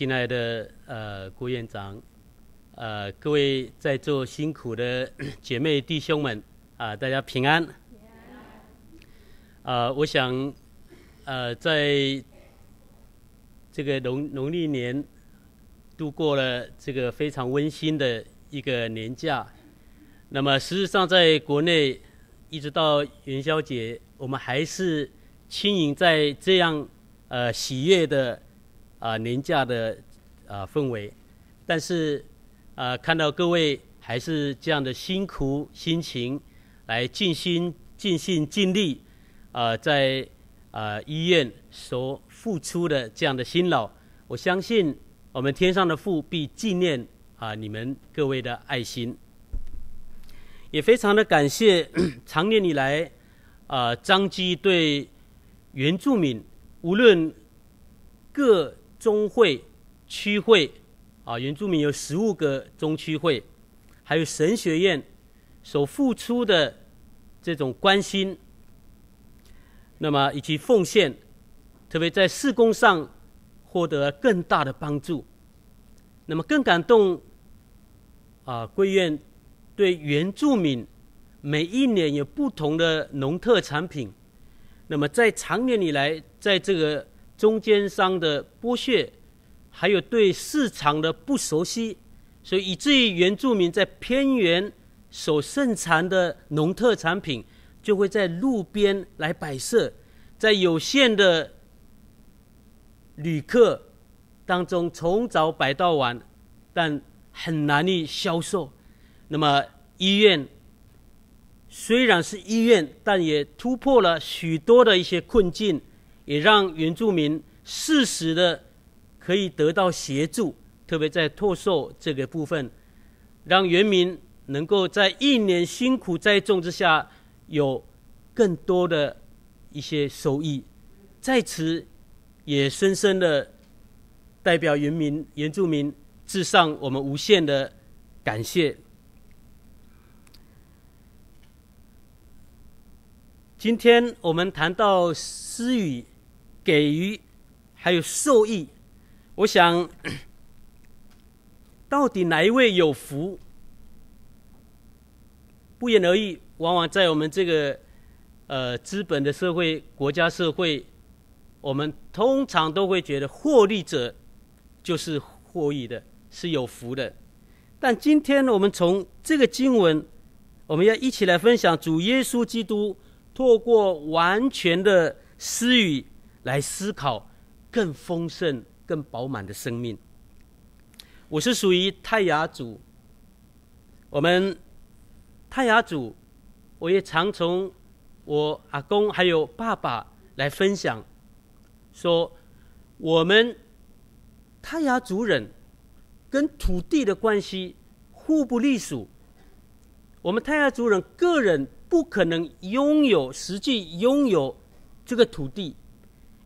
亲爱的呃郭院长，呃各位在座辛苦的 姐妹弟兄们，啊大家平安，啊我想，呃在，这个农农历年度过了这个非常温馨的一个年假，那么事实上在国内一直到元宵节，我们还是轻盈在这样呃喜悦的。啊，年假的啊氛围，但是啊，看到各位还是这样的辛苦辛勤，来尽心尽心尽力啊，在啊医院所付出的这样的辛劳，我相信我们天上的父必纪念啊你们各位的爱心，也非常的感谢长年以来啊张基对原住民无论各。中会、区会啊，原住民有十五个中区会，还有神学院所付出的这种关心，那么以及奉献，特别在事工上获得更大的帮助。那么更感动啊，贵院对原住民每一年有不同的农特产品，那么在长年以来在这个。中间商的剥削，还有对市场的不熟悉，所以以至于原住民在偏远所盛产的农特产品就会在路边来摆设，在有限的旅客当中从早摆到晚，但很难以销售。那么医院虽然是医院，但也突破了许多的一些困境。也让原住民适时的可以得到协助，特别在拓售这个部分，让原民能够在一年辛苦栽种之下有更多的一些收益。在此，也深深的代表原民、原住民致上我们无限的感谢。今天我们谈到私语。给予，还有受益，我想，到底哪一位有福？不言而喻，往往在我们这个，呃，资本的社会、国家社会，我们通常都会觉得获利者就是获益的，是有福的。但今天呢，我们从这个经文，我们要一起来分享主耶稣基督透过完全的私语。来思考更丰盛、更饱满的生命。我是属于泰雅族，我们泰雅族，我也常从我阿公还有爸爸来分享，说我们泰雅族人跟土地的关系互不隶属。我们泰雅族人个人不可能拥有、实际拥有这个土地。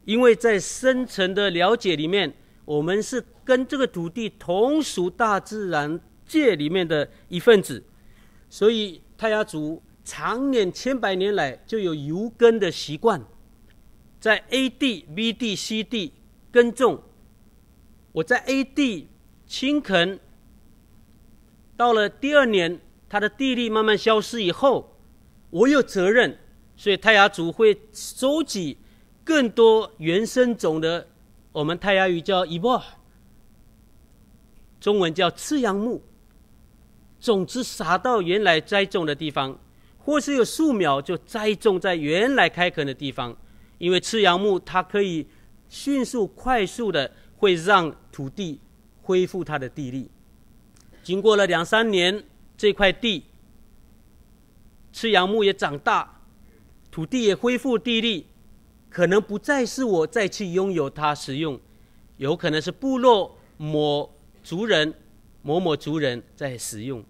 因为在深层的了解里面，我们是跟这个土地同属大自然界里面的一份子，所以泰雅族常年千百年来就有游耕的习惯，在 A 地、B 地、C 地耕种。我在 A 地清垦，到了第二年，它的地力慢慢消失以后，我有责任，所以泰雅族会收集。更多原生种的，我们泰雅语叫伊波，中文叫赤杨木。种子撒到原来栽种的地方，或是有树苗就栽种在原来开垦的地方，因为赤杨木它可以迅速、快速的会让土地恢复它的地力。经过了两三年，这块地赤杨木也长大，土地也恢复地力。可能不再是我再去拥有它使用，有可能是部落某族人某某族人在使用。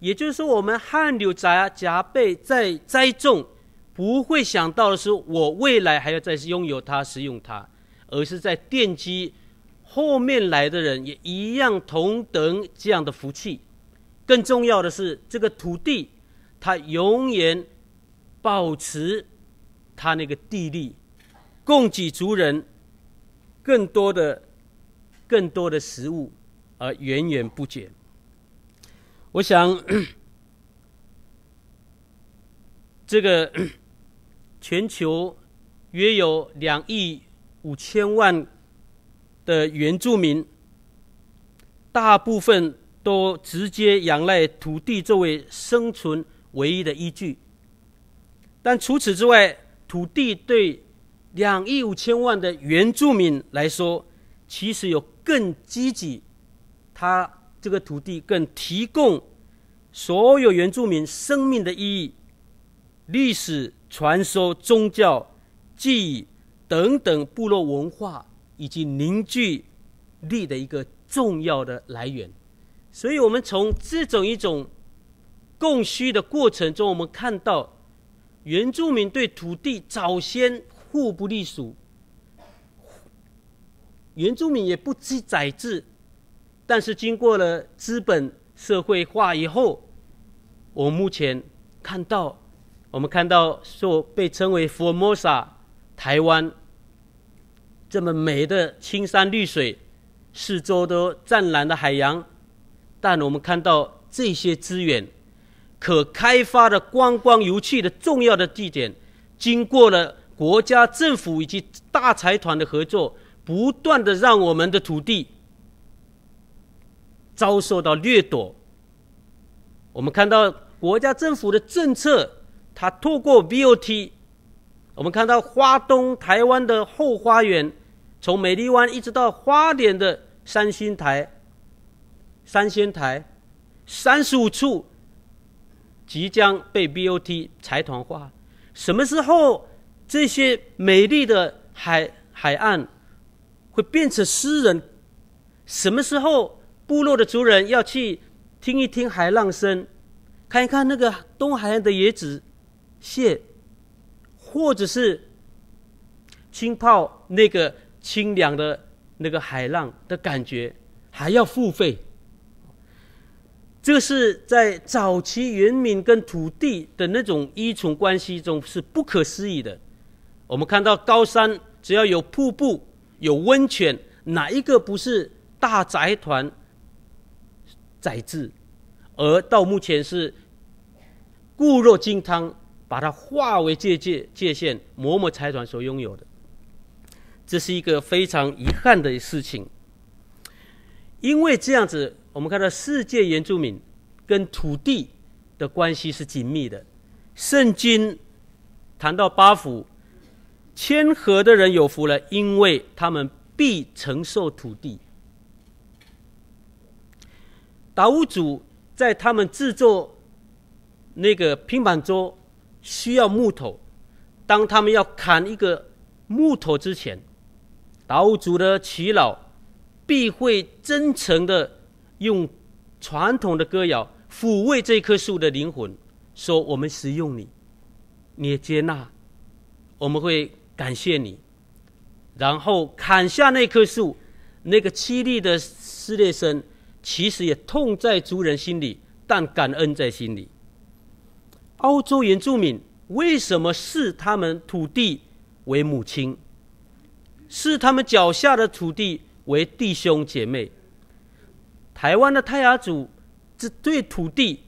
也就是说，我们汗流浃浃背在栽种，不会想到的是，我未来还要再拥有它使用它，而是在奠基后面来的人也一样同等这样的福气。更重要的是，这个土地它永远保持它那个地利。供给族人更多的、更多的食物，而源源不减。我想，这个 全球约有两亿五千万的原住民，大部分都直接仰赖土地作为生存唯一的依据。但除此之外，土地对两亿五千万的原住民来说，其实有更积极，他这个土地更提供所有原住民生命的意义、历史、传说、宗教、记忆等等部落文化以及凝聚力的一个重要的来源。所以，我们从这种一种供需的过程中，我们看到原住民对土地早先。互不隶属，原住民也不知载制，但是经过了资本社会化以后，我目前看到，我们看到说被称为 Formosa 台湾这么美的青山绿水，四周都湛蓝的海洋，但我们看到这些资源可开发的观光游憩的重要的地点，经过了。国家政府以及大财团的合作，不断的让我们的土地遭受到掠夺。我们看到国家政府的政策，它透过 BOT，我们看到花东台湾的后花园，从美丽湾一直到花莲的三星台、三星台，三十五处即将被 BOT 财团化，什么时候？这些美丽的海海岸会变成诗人。什么时候部落的族人要去听一听海浪声，看一看那个东海岸的野子蟹，或者是浸泡那个清凉的那个海浪的感觉，还要付费？这是在早期原民跟土地的那种依从关系中是不可思议的。我们看到高山，只要有瀑布、有温泉，哪一个不是大宅团宰制？而到目前是固若金汤，把它化为界界界限，某某财团所拥有的，这是一个非常遗憾的事情。因为这样子，我们看到世界原住民跟土地的关系是紧密的，《圣经》谈到巴府。谦和的人有福了，因为他们必承受土地。岛主在他们制作那个平板桌需要木头，当他们要砍一个木头之前，岛主的祈老必会真诚的用传统的歌谣抚慰这棵树的灵魂，说：“我们使用你，你也接纳。”我们会。感谢你，然后砍下那棵树，那个凄厉的撕裂声，其实也痛在族人心里，但感恩在心里。澳洲原住民为什么视他们土地为母亲，视他们脚下的土地为弟兄姐妹？台湾的泰雅族这对土地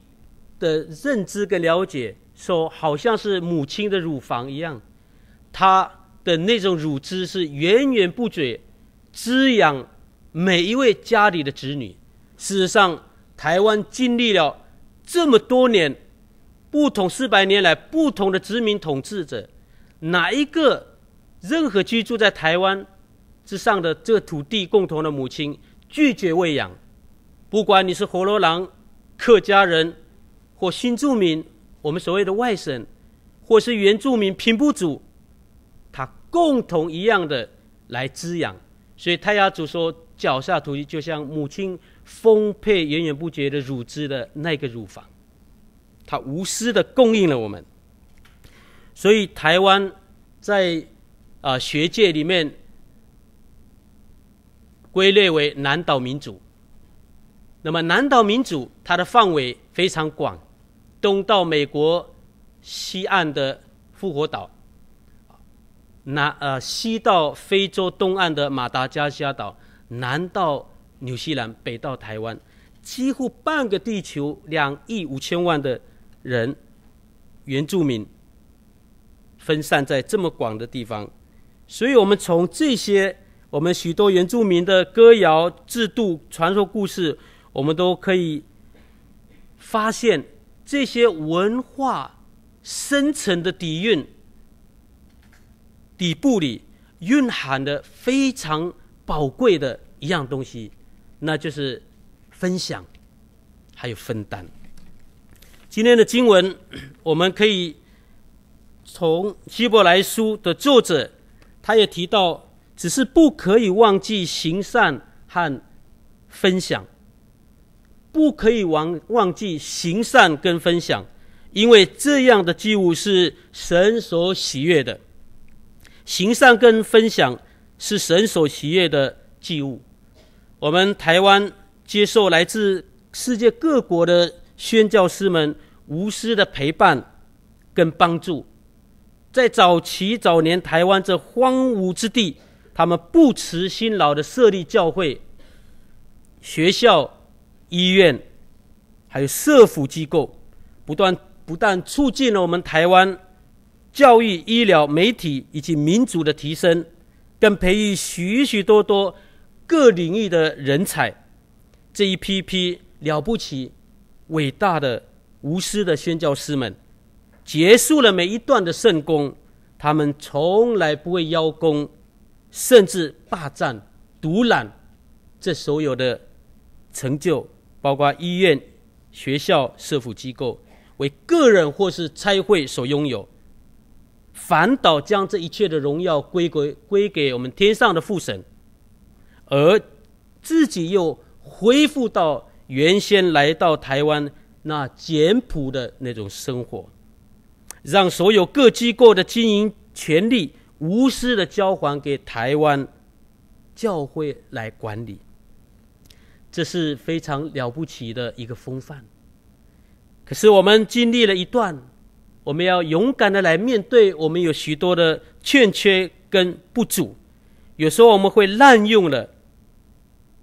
的认知跟了解，说好像是母亲的乳房一样，他。的那种乳汁是源源不绝滋养每一位家里的子女。事实上，台湾经历了这么多年，不同四百年来不同的殖民统治者，哪一个任何居住在台湾之上的这土地共同的母亲拒绝喂养？不管你是荷兰客家人或新住民，我们所谓的外省，或是原住民平埔族。共同一样的来滋养，所以泰雅族说，脚下土地就像母亲丰沛源源不绝的乳汁的那个乳房，它无私的供应了我们。所以台湾在啊学界里面归类为南岛民族，那么南岛民族它的范围非常广，东到美国西岸的复活岛。南呃西到非洲东岸的马达加斯加岛，南到纽西兰，北到台湾，几乎半个地球两亿五千万的人，原住民分散在这么广的地方，所以我们从这些我们许多原住民的歌谣、制度、传说故事，我们都可以发现这些文化深层的底蕴。底部里蕴含的非常宝贵的一样东西，那就是分享，还有分担。今天的经文，我们可以从希伯来书的作者，他也提到，只是不可以忘记行善和分享，不可以忘忘记行善跟分享，因为这样的祭物是神所喜悦的。行善跟分享是神所喜悦的祭物。我们台湾接受来自世界各国的宣教师们无私的陪伴跟帮助，在早期早年台湾这荒芜之地，他们不辞辛劳的设立教会、学校、医院，还有社府机构，不断不断促进了我们台湾。教育、医疗、媒体以及民主的提升，更培育许许多多各领域的人才，这一批批了不起、伟大的、无私的宣教师们，结束了每一段的圣功，他们从来不会邀功，甚至霸占、独揽这所有的成就，包括医院、学校、社福机构为个人或是参会所拥有。反倒将这一切的荣耀归归归给我们天上的父神，而自己又恢复到原先来到台湾那简朴的那种生活，让所有各机构的经营权利无私的交还给台湾教会来管理，这是非常了不起的一个风范。可是我们经历了一段。我们要勇敢的来面对，我们有许多的欠缺跟不足，有时候我们会滥用了，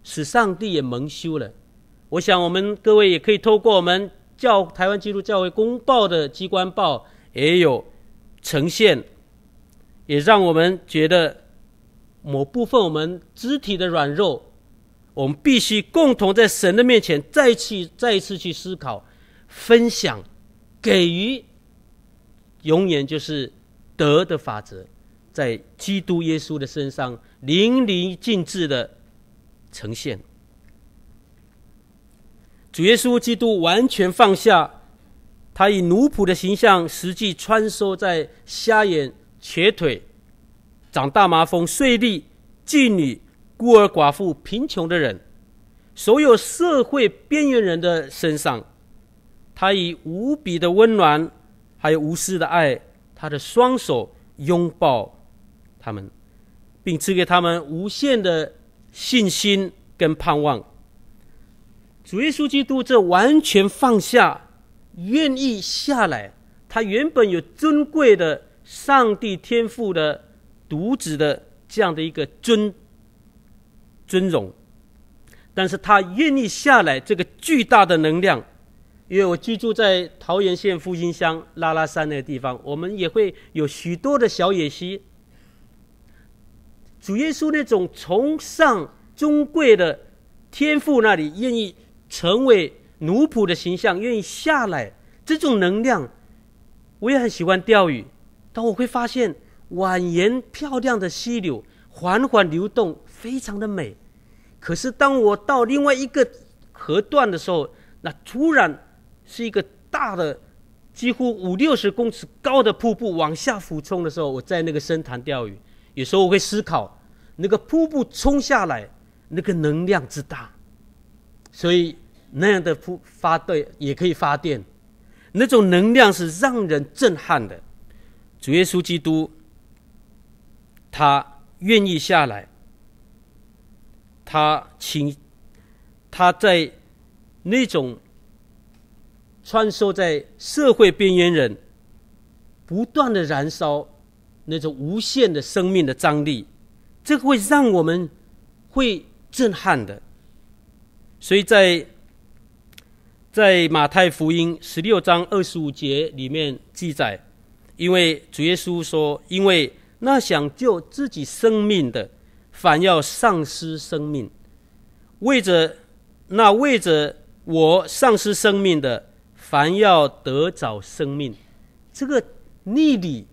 使上帝也蒙羞了。我想我们各位也可以透过我们教台湾基督教会公报的机关报，也有呈现，也让我们觉得某部分我们肢体的软弱，我们必须共同在神的面前再去再一次去思考、分享、给予。永远就是德的法则，在基督耶稣的身上淋漓尽致的呈现。主耶稣基督完全放下他以奴仆的形象，实际穿梭在瞎眼、瘸腿、长大麻风、碎吏、妓女、孤儿、寡妇、贫穷的人，所有社会边缘人的身上，他以无比的温暖。还有无私的爱，他的双手拥抱他们，并赐给他们无限的信心跟盼望。主耶稣基督这完全放下，愿意下来。他原本有尊贵的上帝天赋的独子的这样的一个尊尊荣，但是他愿意下来，这个巨大的能量。因为我居住在桃源县复兴乡拉拉山那个地方，我们也会有许多的小野溪。主耶稣那种崇尚尊贵的天父那里愿意成为奴仆的形象，愿意下来这种能量，我也很喜欢钓鱼。但我会发现蜿蜒漂亮的溪流缓缓流动，非常的美。可是当我到另外一个河段的时候，那突然。是一个大的，几乎五六十公尺高的瀑布往下俯冲的时候，我在那个深潭钓鱼。有时候我会思考，那个瀑布冲下来，那个能量之大，所以那样的发发对也可以发电。那种能量是让人震撼的。主耶稣基督，他愿意下来，他请他在那种。穿梭在社会边缘人，不断的燃烧那种无限的生命的张力，这个会让我们会震撼的。所以在在马太福音十六章二十五节里面记载，因为主耶稣说，因为那想救自己生命的，反要丧失生命；为着那为着我丧失生命的。凡要得找生命，这个逆理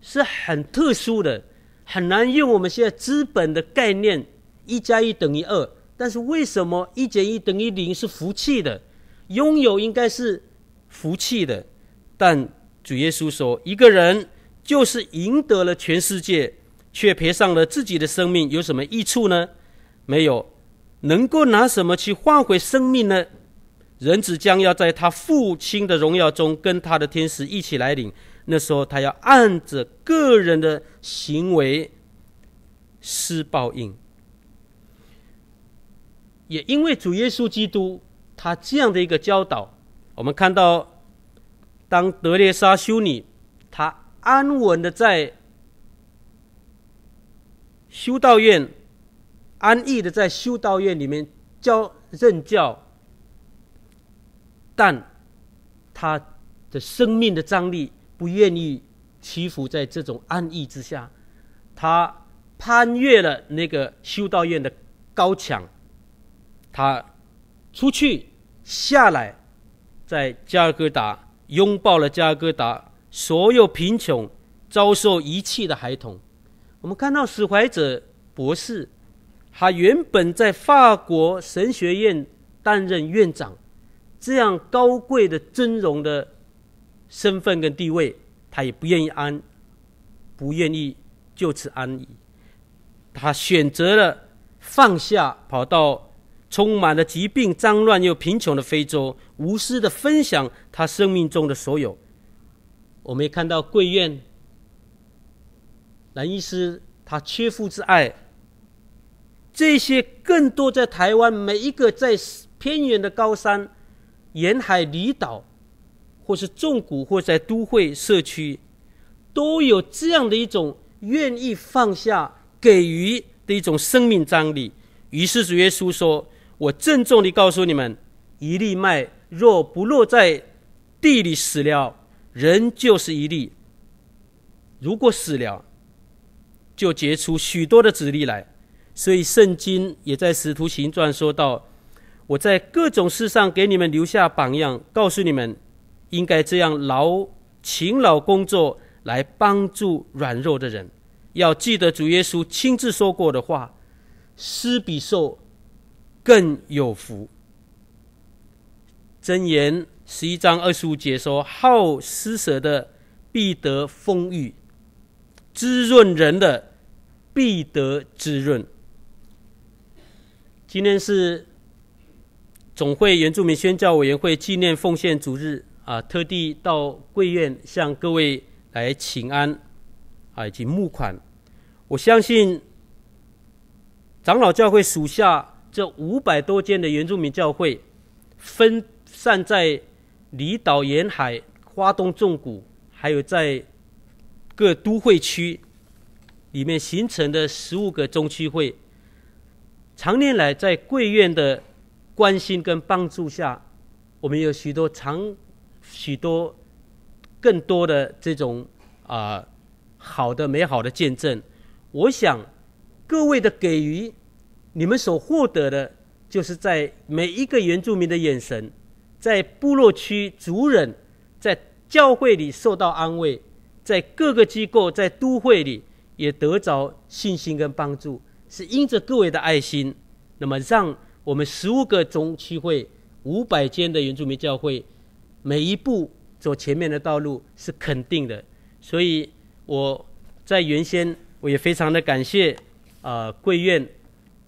是很特殊的，很难用我们现在资本的概念，一加一等于二。但是为什么一减一等于零是福气的？拥有应该是福气的。但主耶稣说，一个人就是赢得了全世界，却赔上了自己的生命，有什么益处呢？没有，能够拿什么去换回生命呢？人子将要在他父亲的荣耀中，跟他的天使一起来领。那时候，他要按着个人的行为施报应。也因为主耶稣基督他这样的一个教导，我们看到，当德列沙修女，她安稳的在修道院，安逸的在修道院里面教任教。但他的生命的张力不愿意屈服在这种安逸之下，他攀越了那个修道院的高墙，他出去下来，在加尔各答拥抱了加尔各答所有贫穷遭受遗弃的孩童。我们看到史怀者博士，他原本在法国神学院担任院长。这样高贵的尊荣的身份跟地位，他也不愿意安，不愿意就此安逸，他选择了放下，跑到充满了疾病、脏乱又贫穷的非洲，无私的分享他生命中的所有。我们也看到贵院兰医师，他切肤之爱。这些更多在台湾，每一个在偏远的高山。沿海离岛，或是重谷，或在都会社区，都有这样的一种愿意放下给予的一种生命张力。于是主耶稣说：“我郑重地告诉你们，一粒麦若不落在地里死了，人就是一粒；如果死了，就结出许多的籽粒来。”所以圣经也在《使徒行传》说到。我在各种事上给你们留下榜样，告诉你们应该这样劳勤劳工作来帮助软弱的人。要记得主耶稣亲自说过的话：施比受更有福。箴言十一章二十五节说：“好施舍的必得丰裕，滋润人的必得滋润。”今天是。总会原住民宣教委员会纪念奉献主日啊，特地到贵院向各位来请安啊以及募款。我相信长老教会属下这五百多间的原住民教会，分散在离岛沿海、花东纵谷，还有在各都会区里面形成的十五个中区会，常年来在贵院的。关心跟帮助下，我们有许多长、许多更多的这种啊好的、美好的见证。我想各位的给予，你们所获得的，就是在每一个原住民的眼神，在部落区族人，在教会里受到安慰，在各个机构、在都会里也得着信心跟帮助，是因着各位的爱心，那么让。我们十五个中区会五百间的原住民教会，每一步走前面的道路是肯定的。所以我在原先我也非常的感谢啊贵院，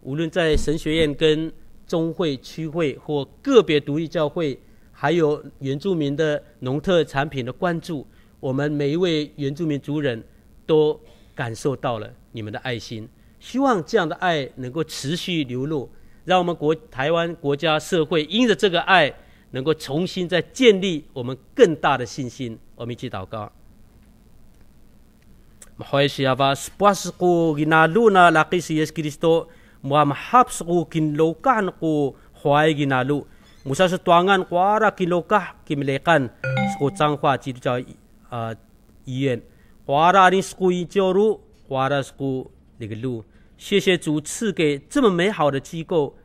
无论在神学院、跟中会区会或个别独立教会，还有原住民的农特产品的关注，我们每一位原住民族人都感受到了你们的爱心。希望这样的爱能够持续流露。让我们国台湾国家社会，因着这个爱，能够重新再建立我们更大的信心。我们一起祷告。谢谢主赐给这么美好的机构，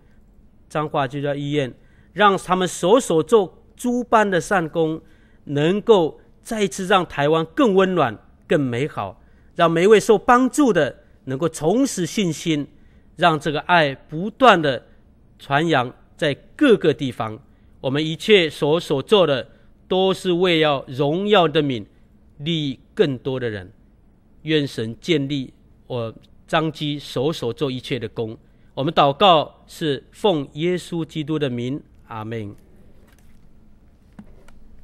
彰化就叫医院，让他们所所做诸般的善功，能够再次让台湾更温暖、更美好，让每一位受帮助的能够重拾信心，让这个爱不断的传扬在各个地方。我们一切所所做的，都是为要荣耀的名，利益更多的人。愿神建立我。张机手所做一切的功，我们祷告是奉耶稣基督的名，阿门。